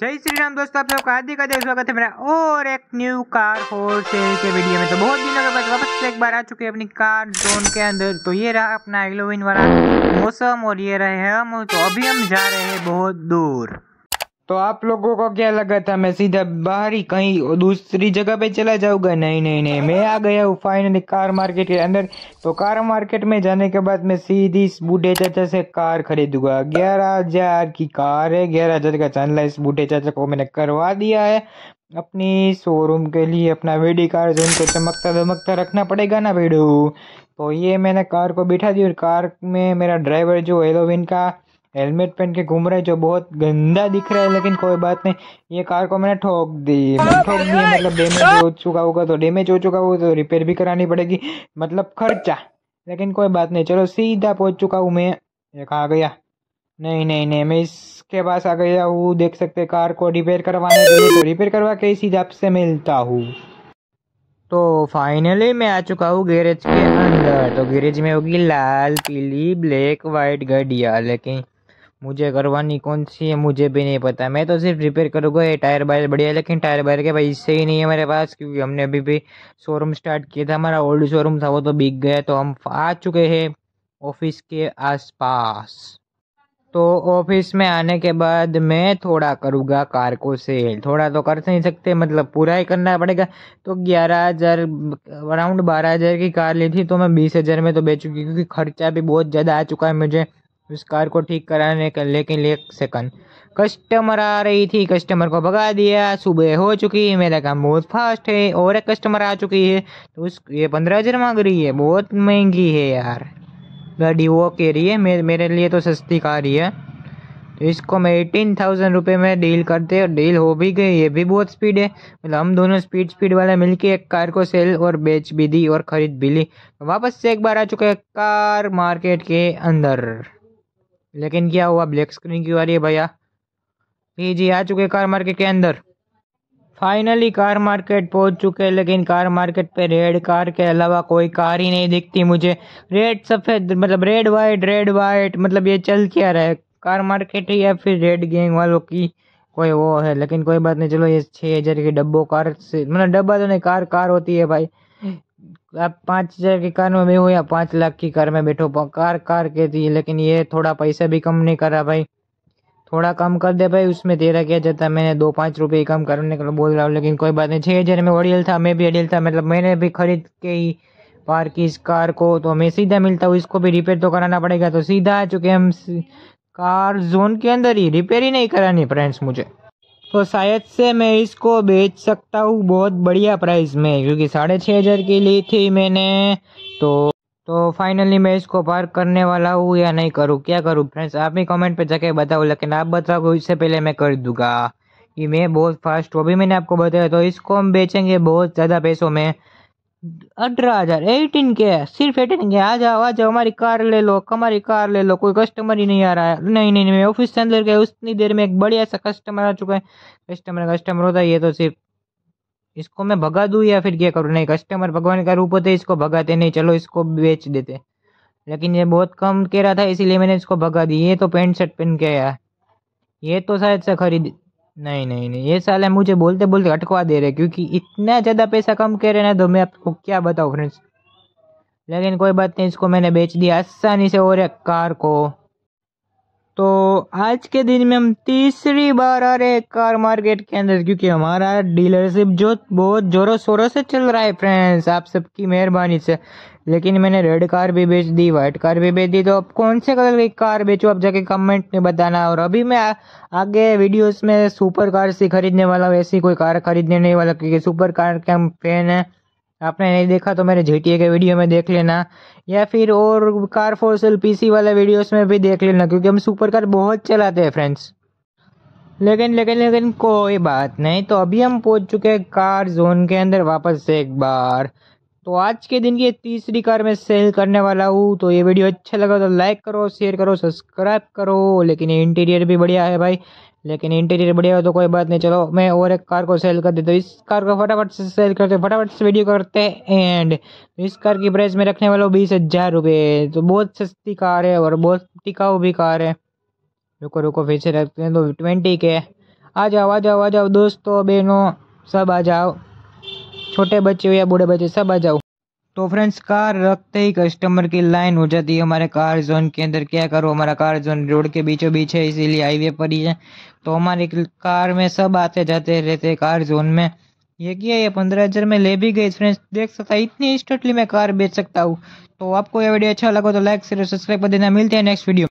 जय श्री राम दोस्तों आप सबका हार्दिक हार्दिक स्वागत है मेरा और एक न्यू कार होल सेल के वीडियो में तो बहुत दिनों के बाद वापस से एक बार आ चुके हैं अपनी कार जोन के अंदर तो ये रहा अपना हेलोविन वाला मौसम और ये रहे हम तो अभी हम जा रहे हैं बहुत दूर तो आप लोगों को क्या लगा था मैं सीधा बाहर ही कहीं दूसरी जगह पे चला जाऊंगा नहीं नहीं नहीं मैं आ गया हूँ फाइनली कार मार्केट के अंदर तो कार मार्केट में जाने के बाद मैं सीधी इस बूढ़े चाचा से कार खरीदूंगा ग्यारह हजार की कार है ग्यारह हजार का चैनल इस बूढ़े चाचा को मैंने करवा दिया है अपनी शोरूम के लिए अपना वेडी कार जो उनको चमकता दमकता रखना पड़ेगा ना वीडियो तो ये मैंने कार को बिठा दी और कार में मेरा ड्राइवर जो हेलोविन का हेलमेट पहन के घूम रहे हैं जो बहुत गंदा दिख रहा है लेकिन कोई बात नहीं ये कार को मैंने ठोक दी ठोक दी मतलब डैमेज हो चुका होगा तो डैमेज हो चुका होगा तो रिपेयर भी करानी पड़ेगी मतलब खर्चा लेकिन कोई बात नहीं चलो सीधा पहुंच चुका हूँ मैं ये कहा गया नहीं नहीं नहीं मैं इसके पास आ गया हूँ देख सकते कार को रिपेयर करवाने के लिए तो रिपेयर करवा के इसी जाप से मिलता हूँ तो फाइनली मैं आ चुका हूँ गैरेज के अंदर तो गैरेज में होगी लाल पीली ब्लैक वाइट गाड़िया लेकिन मुझे करवानी कौन सी है मुझे भी नहीं पता मैं तो सिर्फ रिपेयर करूँगा ये टायर वायर बढ़िया लेकिन टायर वायर के भाई इससे ही नहीं है मेरे पास क्योंकि हमने अभी भी शोरूम स्टार्ट किया था हमारा ओल्ड शोरूम था वो तो बिक गया तो हम आ चुके हैं ऑफिस के आसपास तो ऑफिस में आने के बाद मैं थोड़ा करूँगा कार को सेल थोड़ा तो कर नहीं सकते मतलब पूरा ही करना पड़ेगा तो ग्यारह हज़ार अराउंड बारह हज़ार की कार ली थी तो मैं बीस हज़ार में तो बेच चुकी क्योंकि खर्चा भी बहुत ज़्यादा आ चुका है मुझे उस कार को ठीक कराने का लेकिन एक सेकंड कस्टमर आ रही थी कस्टमर को भगा दिया सुबह हो चुकी है मेरा काम बहुत फास्ट है और एक कस्टमर आ चुकी है तो उस ये पंद्रह हज़ार मांग रही है बहुत महंगी है यार गाड़ी वो कह रही है मेरे मेरे लिए तो सस्ती कार ही है तो इसको मैं एटीन थाउजेंड रुपये में डील करते और डील हो भी गई ये भी बहुत स्पीड है मतलब हम दोनों स्पीड स्पीड वाला मिलके एक कार को सेल और बेच भी दी और ख़रीद भी ली तो वापस से एक बार आ चुके कार मार्केट के अंदर लेकिन क्या हुआ ब्लैक स्क्रीन की वाली है भैया जी जी आ चुके कार मार्केट के अंदर फाइनली कार मार्केट पहुंच चुके हैं लेकिन कार मार्केट पे रेड कार के अलावा कोई कार ही नहीं दिखती मुझे रेड सफ़ेद मतलब रेड वाइट रेड वाइट मतलब ये चल क्या रहा है कार मार्केट ही या फिर रेड गैंग वालों की कोई वो है लेकिन कोई बात नहीं चलो ये छः हज़ार की डब्बो कार से मतलब डब्बा तो नहीं कार कार होती है भाई आप पाँच हजार की कार में भी हो या पाँच लाख की कार में बैठो कार कार के थी लेकिन ये थोड़ा पैसा भी कम नहीं करा भाई थोड़ा कम कर दे भाई उसमें तेरा क्या जाता मैंने दो पाँच रुपये कम करने का बोल रहा हूँ लेकिन कोई बात नहीं छः हज़ार में ओडियल था मैं भी अडियल था मतलब मैंने भी खरीद के ही पार की इस कार को तो हमें सीधा मिलता हूँ इसको भी रिपेयर तो कराना पड़ेगा तो सीधा चूँकि हम कार जोन के अंदर ही रिपेयर ही नहीं करानी फ्रेंड्स मुझे तो शायद से मैं इसको बेच सकता हूँ बहुत बढ़िया प्राइस में क्योंकि साढ़े छः हज़ार की ली थी मैंने तो तो फाइनली मैं इसको पार करने वाला हूँ या नहीं करूँ क्या करूँ फ्रेंड्स आप ही कमेंट पे जाके बताओ लेकिन आप बताओ इससे पहले मैं कर दूंगा कि मैं बहुत फास्ट वो भी मैंने आपको बताया तो इसको हम बेचेंगे बहुत ज़्यादा पैसों में अठारह हजार एटीन के सिर्फ एटीन के आ जाओ आ जाओ हमारी कार ले लो हमारी कार ले लो कोई कस्टमर ही नहीं आ रहा है नहीं नहीं मैं ऑफिस से अंदर गया उतनी देर में एक बढ़िया सा कस्टमर आ चुका है कस्टमर कस्टमर होता है ये तो सिर्फ इसको मैं भगा दूँ या फिर क्या करूँ नहीं कस्टमर भगवान का रूप होते इसको भगाते नहीं चलो इसको बेच देते लेकिन ये बहुत कम कह रहा था इसीलिए मैंने इसको भगा दी ये तो पेंट शर्ट पहन के आया ये तो शायद से खरीद नहीं नहीं नहीं ये साले मुझे बोलते बोलते अटकवा दे रहे क्योंकि इतना ज़्यादा पैसा कम कह रहे ना तो मैं आपको क्या बताऊँ फ्रेंड्स लेकिन कोई बात नहीं इसको मैंने बेच दिया आसानी से और एक कार को तो आज के दिन में हम तीसरी बार आ रहे हैं कार मार्केट के अंदर क्योंकि हमारा डीलरशिप जो बहुत जोरों शोरों से चल रहा है फ्रेंड्स आप सबकी मेहरबानी से लेकिन मैंने रेड कार भी बेच दी व्हाइट कार भी बेच दी तो अब कौन से कलर की कार बेचो आप जाके कमेंट में बताना और अभी मैं आ, आगे वीडियोस में सुपर कार से खरीदने वाला हूँ ऐसी कोई कार खरीदने नहीं वाला क्योंकि सुपर कार के हम फैन है आपने नहीं देखा तो मेरे जी के वीडियो में देख लेना या फिर और कार फोर सेल पीसी वाले वीडियोस में भी देख लेना क्योंकि हम सुपर कार बहुत चलाते हैं फ्रेंड्स लेकिन लेकिन लेकिन कोई बात नहीं तो अभी हम पहुंच चुके हैं कार जोन के अंदर वापस से एक बार तो आज के दिन की तीसरी कार मैं सेल करने वाला हूँ तो ये वीडियो अच्छा लगा तो लाइक करो शेयर करो सब्सक्राइब करो लेकिन ये इंटीरियर भी बढ़िया है भाई लेकिन इंटीरियर बढ़िया हो तो कोई बात नहीं चलो मैं और एक कार को सेल कर देता हूँ इस कार को फटाफट से सेल करते फटाफट से वीडियो करते हैं एंड इस कार की प्राइस में रखने वाला बीस हज़ार रुपये तो बहुत सस्ती कार है और बहुत टिकाऊ भी कार है रुको रुको फिर से रखते हैं तो ट्वेंटी के आ जाओ आ जाओ आ जाओ दोस्तों बहनों सब आ जाओ छोटे बच्चे या बूढ़े बच्चे सब आ जाओ तो फ्रेंड्स कार रखते ही कस्टमर की लाइन हो जाती है हमारे कार जोन के अंदर क्या करो हमारा कार जोन रोड के बीचों बीच है इसीलिए हाईवे पर ही है तो हमारे कार में सब आते जाते रहते हैं कार जोन में ये किया ये पंद्रह हज़ार में ले भी गई फ्रेंड्स देख सकता है इतनी इंस्टेंटली मैं कार बेच सकता हूँ तो आपको यह वीडियो अच्छा लगा तो लाइक शेयर सब्सक्राइब कर देना मिलते हैं नेक्स्ट वीडियो